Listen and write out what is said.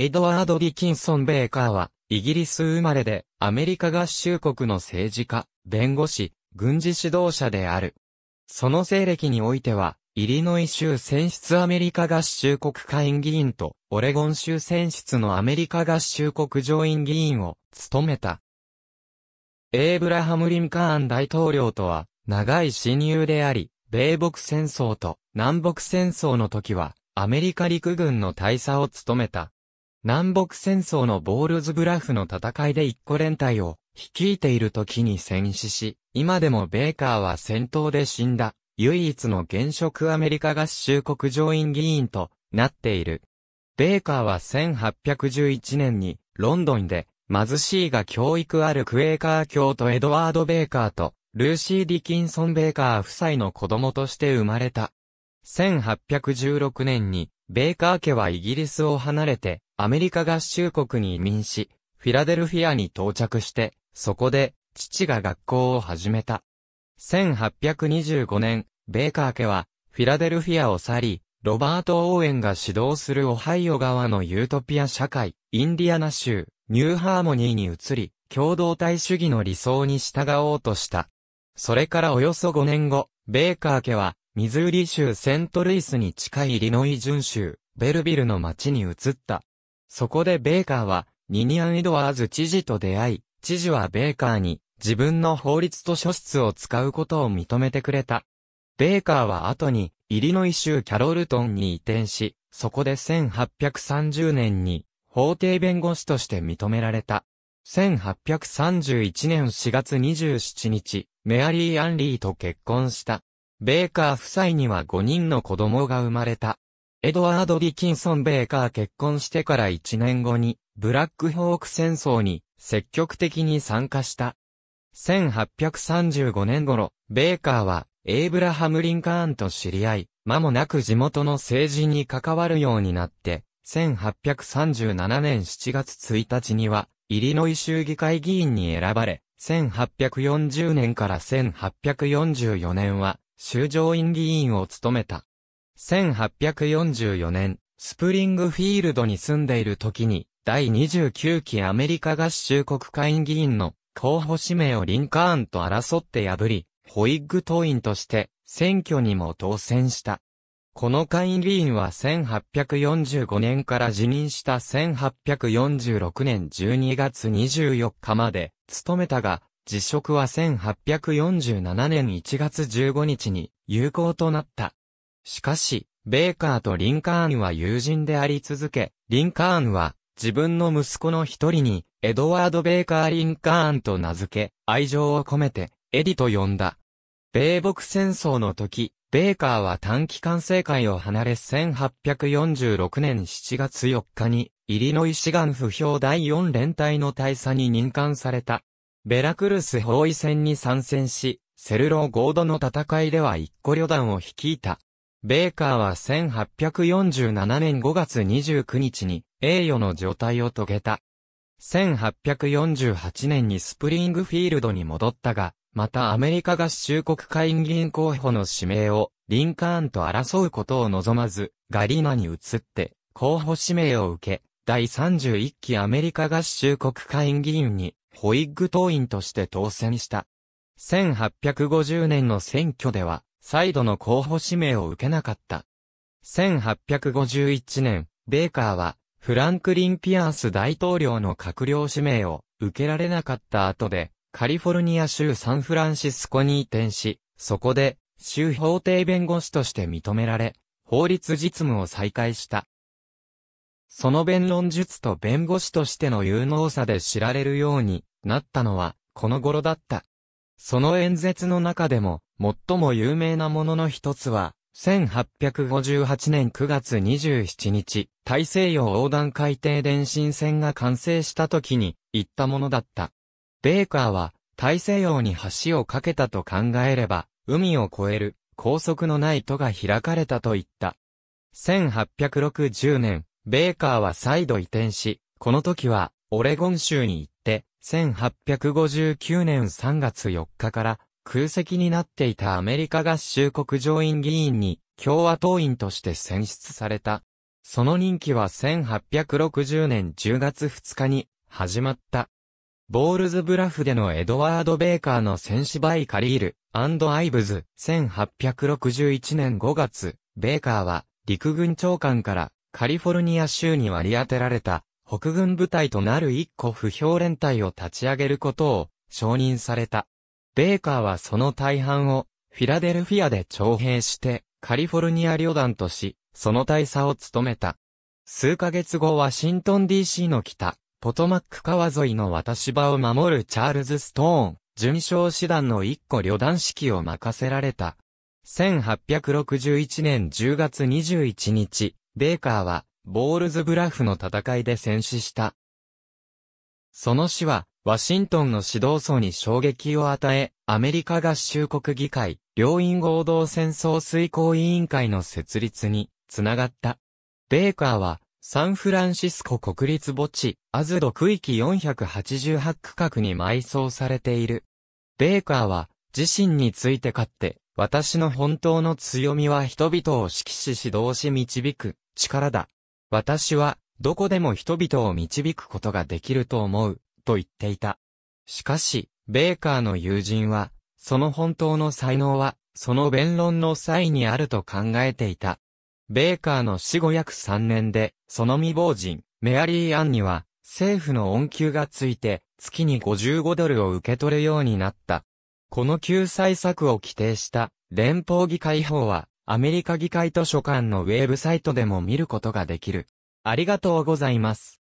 エドワード・ディキンソン・ベーカーは、イギリス生まれで、アメリカ合衆国の政治家、弁護士、軍事指導者である。その西暦においては、イリノイ州選出アメリカ合衆国下院議員と、オレゴン州選出のアメリカ合衆国上院議員を務めた。エイブラハム・リンカーン大統領とは、長い親友であり、米北戦争と南北戦争の時は、アメリカ陸軍の大佐を務めた。南北戦争のボールズブラフの戦いで一個連隊を率いている時に戦死し、今でもベーカーは戦闘で死んだ、唯一の現職アメリカ合衆国上院議員となっている。ベーカーは1811年にロンドンで貧しいが教育あるクエーカー教とエドワード・ベーカーとルーシー・ディキンソン・ベーカー夫妻の子供として生まれた。1816年にベーカー家はイギリスを離れてアメリカ合衆国に移民し、フィラデルフィアに到着して、そこで、父が学校を始めた。1825年、ベーカー家は、フィラデルフィアを去り、ロバート・オーエンが指導するオハイオ側のユートピア社会、インディアナ州、ニューハーモニーに移り、共同体主義の理想に従おうとした。それからおよそ5年後、ベーカー家は、ミズーリ州セントルイスに近いイリノイ準州、ベルビルの町に移った。そこでベーカーは、ニニアン・エドワーズ知事と出会い、知事はベーカーに自分の法律と書室を使うことを認めてくれた。ベーカーは後に、イリノイ州キャロルトンに移転し、そこで1830年に法廷弁護士として認められた。1831年4月27日、メアリー・アンリーと結婚した。ベーカー夫妻には5人の子供が生まれた。エドワード・ディキンソン・ベーカー結婚してから1年後に、ブラックホーク戦争に積極的に参加した。1835年頃、ベーカーは、エイブラハム・リンカーンと知り合い、間もなく地元の政治に関わるようになって、1837年7月1日には、イリノイ州議会議員に選ばれ、1840年から1844年は、州上院議員を務めた。1844年、スプリングフィールドに住んでいる時に、第29期アメリカ合衆国会議員の候補指名をリンカーンと争って破り、ホイッグ党員として選挙にも当選した。この会議員は1845年から辞任した1846年12月24日まで務めたが、辞職は1847年1月15日に有効となった。しかし、ベーカーとリンカーンは友人であり続け、リンカーンは自分の息子の一人に、エドワード・ベーカー・リンカーンと名付け、愛情を込めて、エディと呼んだ。米北戦争の時、ベーカーは短期間政界を離れ1846年7月4日に、イリノイシガン不評第4連隊の大佐に任官された。ベラクルス包囲戦に参戦し、セルロー・ゴードの戦いでは一個旅団を率いた。ベーカーは1847年5月29日に栄誉の除隊を遂げた。1848年にスプリングフィールドに戻ったが、またアメリカ合衆国会議員候補の指名をリンカーンと争うことを望まず、ガリーナに移って候補指名を受け、第31期アメリカ合衆国会議員にホイッグ党員として当選した。1850年の選挙では、再度の候補指名を受けなかった。1851年、ベーカーは、フランクリン・ピアース大統領の閣僚指名を受けられなかった後で、カリフォルニア州サンフランシスコに移転し、そこで、州法廷弁護士として認められ、法律実務を再開した。その弁論術と弁護士としての有能さで知られるようになったのは、この頃だった。その演説の中でも、最も有名なものの一つは、1858年9月27日、大西洋横断海底電信船が完成した時に行ったものだった。ベーカーは、大西洋に橋を架けたと考えれば、海を越える高速のない戸が開かれたと言った。1860年、ベーカーは再度移転し、この時はオレゴン州に行って、1859年3月4日から空席になっていたアメリカ合衆国上院議員に共和党員として選出された。その任期は1860年10月2日に始まった。ボールズブラフでのエドワード・ベーカーの戦士バイ・カリール、アイブズ、1861年5月、ベーカーは陸軍長官からカリフォルニア州に割り当てられた北軍部隊となる一個不評連隊を立ち上げることを承認された。ベーカーはその大半をフィラデルフィアで徴兵してカリフォルニア旅団とし、その大佐を務めた。数ヶ月後ワシントン DC の北、ポトマック川沿いの渡し場を守るチャールズ・ストーン、準将師団の一個旅団指揮を任せられた。1861年10月21日、ベーカーは、ボールズブラフの戦いで戦死した。その死は、ワシントンの指導層に衝撃を与え、アメリカ合衆国議会、両院合同戦争遂行委員会の設立に、つながった。ベーカーは、サンフランシスコ国立墓地、アズド区域488区画に埋葬されている。ベーカーは、自身について勝って、私の本当の強みは人々を指揮し指導し導く力だ。私はどこでも人々を導くことができると思う、と言っていた。しかし、ベーカーの友人は、その本当の才能は、その弁論の際にあると考えていた。ベーカーの死後約3年で、その未亡人、メアリー・アンには、政府の恩給がついて、月に55ドルを受け取るようになった。この救済策を規定した連邦議会法はアメリカ議会図書館のウェブサイトでも見ることができる。ありがとうございます。